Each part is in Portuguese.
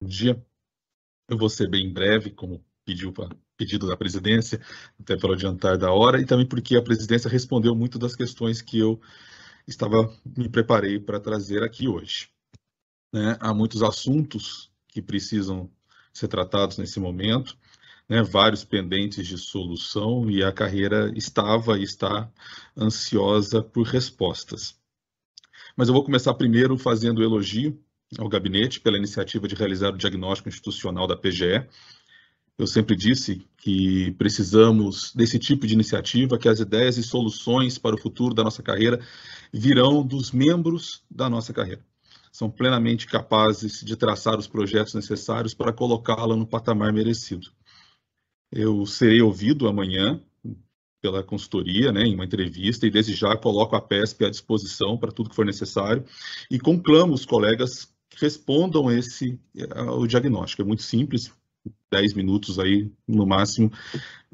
Bom dia. Eu vou ser bem breve, como pediu pedido da presidência, até pelo adiantar da hora, e também porque a presidência respondeu muito das questões que eu estava me preparei para trazer aqui hoje. Né? Há muitos assuntos que precisam ser tratados nesse momento, né? vários pendentes de solução, e a carreira estava e está ansiosa por respostas. Mas eu vou começar primeiro fazendo elogio ao gabinete pela iniciativa de realizar o diagnóstico institucional da PGE. Eu sempre disse que precisamos desse tipo de iniciativa, que as ideias e soluções para o futuro da nossa carreira virão dos membros da nossa carreira. São plenamente capazes de traçar os projetos necessários para colocá-la no patamar merecido. Eu serei ouvido amanhã pela consultoria, né, em uma entrevista, e desde já coloco a PESP à disposição para tudo que for necessário e conclamo os colegas que respondam esse eh, o diagnóstico. É muito simples, 10 minutos aí no máximo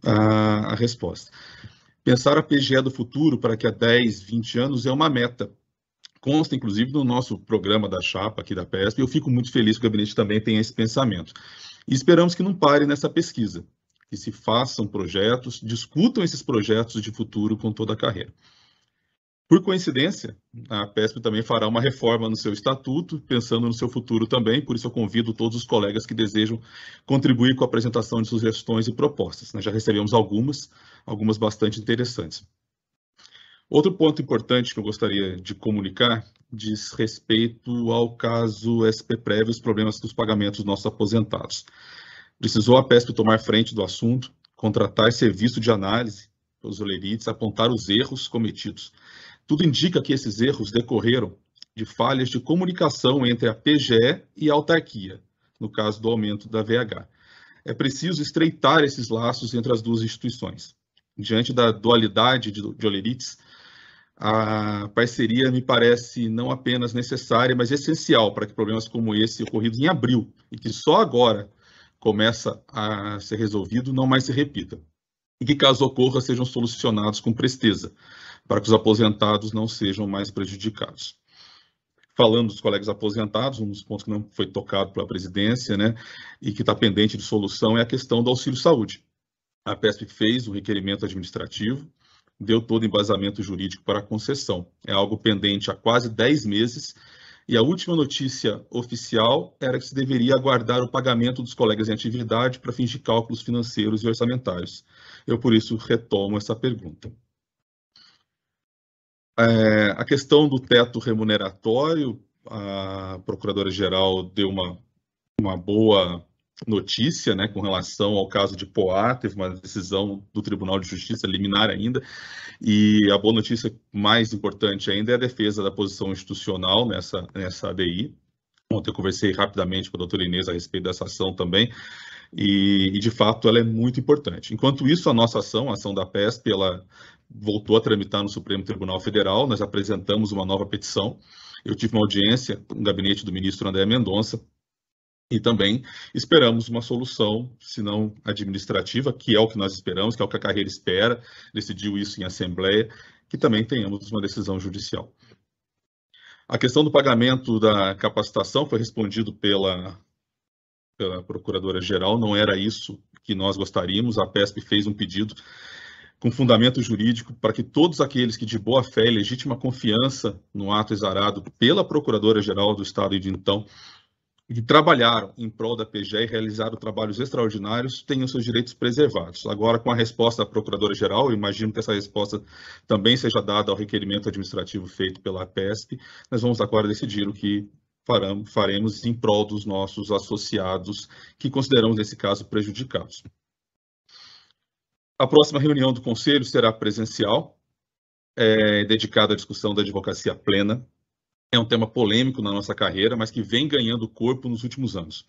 a, a resposta. Pensar a PGE do futuro para que há 10, 20 anos é uma meta. Consta, inclusive, no nosso programa da chapa aqui da PESP, eu fico muito feliz que o gabinete também tenha esse pensamento. E esperamos que não pare nessa pesquisa que se façam projetos, discutam esses projetos de futuro com toda a carreira. Por coincidência, a PESP também fará uma reforma no seu estatuto, pensando no seu futuro também, por isso eu convido todos os colegas que desejam contribuir com a apresentação de sugestões e propostas. Nós né? já recebemos algumas, algumas bastante interessantes. Outro ponto importante que eu gostaria de comunicar diz respeito ao caso SP Prévio, os problemas dos pagamentos dos nossos aposentados. Precisou a PESP tomar frente do assunto, contratar serviço de análise para os olerites, apontar os erros cometidos. Tudo indica que esses erros decorreram de falhas de comunicação entre a PGE e a autarquia, no caso do aumento da VH. É preciso estreitar esses laços entre as duas instituições. Diante da dualidade de, de olerites, a parceria me parece não apenas necessária, mas essencial para que problemas como esse ocorridos em abril e que só agora começa a ser resolvido não mais se repita. E que, caso ocorra, sejam solucionados com presteza, para que os aposentados não sejam mais prejudicados. Falando dos colegas aposentados, um dos pontos que não foi tocado pela presidência, né, e que está pendente de solução, é a questão do auxílio-saúde. A PESP fez o um requerimento administrativo, deu todo embasamento jurídico para a concessão. É algo pendente há quase 10 meses e a última notícia oficial era que se deveria aguardar o pagamento dos colegas em atividade para fins de cálculos financeiros e orçamentários. Eu, por isso, retomo essa pergunta. É, a questão do teto remuneratório, a Procuradora-Geral deu uma, uma boa notícia né, com relação ao caso de Poá, teve uma decisão do Tribunal de Justiça liminar ainda, e a boa notícia mais importante ainda é a defesa da posição institucional nessa, nessa ADI. Ontem eu conversei rapidamente com a doutora Inês a respeito dessa ação também, e, e de fato ela é muito importante. Enquanto isso, a nossa ação, a ação da PESP, ela voltou a tramitar no Supremo Tribunal Federal, nós apresentamos uma nova petição, eu tive uma audiência no gabinete do ministro André Mendonça, e também esperamos uma solução, se não administrativa, que é o que nós esperamos, que é o que a carreira espera, decidiu isso em assembleia, que também tenhamos uma decisão judicial. A questão do pagamento da capacitação foi respondido pela, pela Procuradora-Geral, não era isso que nós gostaríamos, a PESP fez um pedido com fundamento jurídico para que todos aqueles que de boa fé e legítima confiança no ato exarado pela Procuradora-Geral do Estado e de então que trabalharam em prol da PGE e realizaram trabalhos extraordinários tenham seus direitos preservados. Agora, com a resposta da Procuradora-Geral, imagino que essa resposta também seja dada ao requerimento administrativo feito pela PESP, nós vamos agora decidir o que faremos em prol dos nossos associados, que consideramos, nesse caso, prejudicados. A próxima reunião do Conselho será presencial, é, dedicada à discussão da advocacia plena, é um tema polêmico na nossa carreira, mas que vem ganhando corpo nos últimos anos.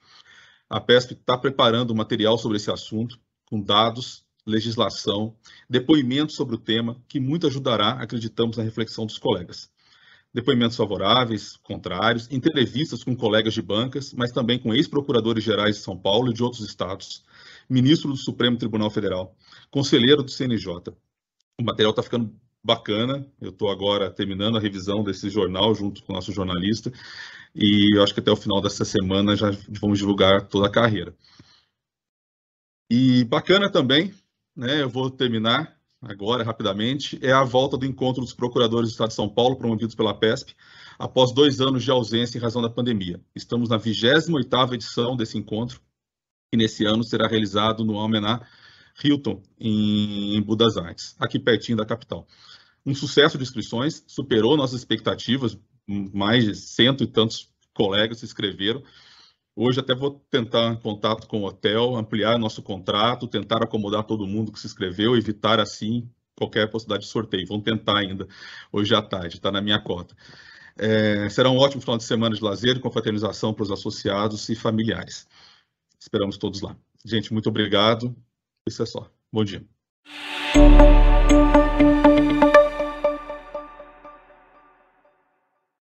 A PESP está preparando material sobre esse assunto, com dados, legislação, depoimentos sobre o tema, que muito ajudará, acreditamos, na reflexão dos colegas. Depoimentos favoráveis, contrários, entrevistas com colegas de bancas, mas também com ex-procuradores gerais de São Paulo e de outros estados, ministro do Supremo Tribunal Federal, conselheiro do CNJ. O material está ficando bacana. Eu estou agora terminando a revisão desse jornal junto com o nosso jornalista e eu acho que até o final dessa semana já vamos divulgar toda a carreira. E bacana também, né, eu vou terminar agora rapidamente, é a volta do encontro dos procuradores do Estado de São Paulo, promovidos pela PESP, após dois anos de ausência em razão da pandemia. Estamos na 28ª edição desse encontro, e nesse ano será realizado no Almenar, Hilton, em Budas Artes, aqui pertinho da capital. Um sucesso de inscrições, superou nossas expectativas, mais de cento e tantos colegas se inscreveram. Hoje até vou tentar contato com o hotel, ampliar nosso contrato, tentar acomodar todo mundo que se inscreveu, evitar assim qualquer possibilidade de sorteio. Vamos tentar ainda hoje à tarde, está na minha cota. É, será um ótimo final de semana de lazer e confraternização para os associados e familiares. Esperamos todos lá. Gente, muito obrigado. Isso é só. Bom dia.